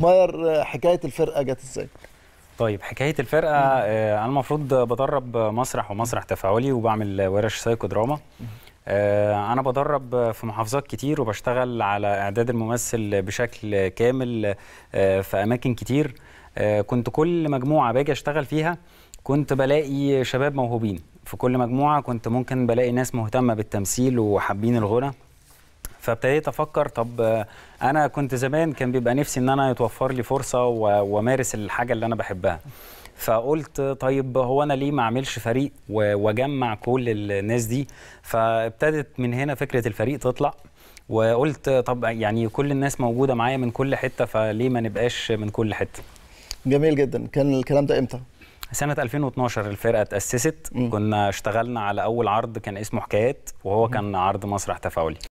ماير حكايه الفرقه جت ازاي؟ طيب حكايه الفرقه آه، انا المفروض بدرب مسرح ومسرح تفاعلي وبعمل ورش سايكو دراما آه، انا بدرب في محافظات كتير وبشتغل على اعداد الممثل بشكل كامل آه، في اماكن كتير كنت كل مجموعه باجي اشتغل فيها كنت بلاقي شباب موهوبين في كل مجموعه كنت ممكن بلاقي ناس مهتمه بالتمثيل وحابين الغنى فابتديت افكر طب انا كنت زمان كان بيبقى نفسي ان انا يتوفر لي فرصه وامارس الحاجه اللي انا بحبها فقلت طيب هو انا ليه ما اعملش فريق واجمع كل الناس دي فابتدت من هنا فكره الفريق تطلع وقلت طب يعني كل الناس موجوده معايا من كل حته فليه ما نبقاش من كل حته جميل جدا كان الكلام ده امتى سنة 2012 الفرقة تأسست كنا اشتغلنا على أول عرض كان اسمه حكايات وهو كان عرض مسرح تفاعلي